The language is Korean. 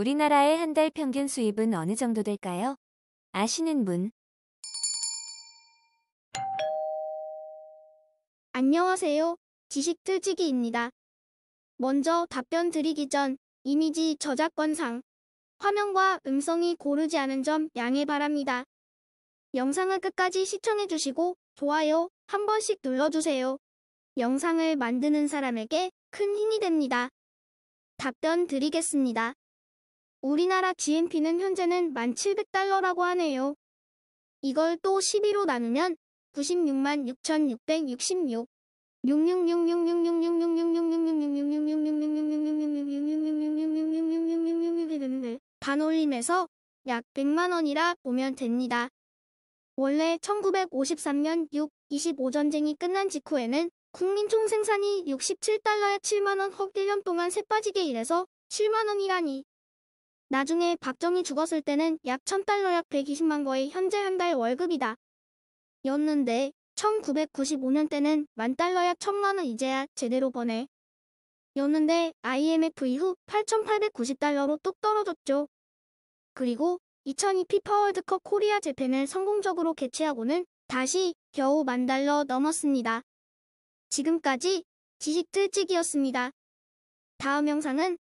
우리나라의 한 달 평균 수입은 어느 정도 될까요? 아시는 분? 안녕하세요. 지식틀지기입니다 먼저 답변 드리기 전 이미지 저작권상 화면과 음성이 고르지 않은 점 양해 바랍니다. 영상을 끝까지 시청해주시고 좋아요 한 번씩 눌러주세요. 영상을 만드는 사람에게 큰 힘이 됩니다. 답변 드리겠습니다. 우리나라 GNP는 현재는 1,700달러라고 하네요. 이걸 또 12로 나누면 96만 6,666 반올림에서 약 100만원이라 보면 됩니다. 원래 1953년 6, 25전쟁이 끝난 직후에는 국민 총생산이 67달러에 7만원 헉 1년 동안 새빠지게 일해서 7만원이라니 나중에 박정희 죽었을 때는 약 1000달러 약 120만 거의 현재 한 달 월급이다. 였는데 1995년 때는 만 달러 약1 0 0 0만원 이제야 제대로 버네. 였는데 IMF 이후 8,890달러로 뚝 떨어졌죠. 그리고 2002 피파 월드컵 코리아 재팬을 성공적으로 개최하고는 다시 겨우 만 달러 넘었습니다. 지금까지 지식 들찍이었습니다 다음 영상은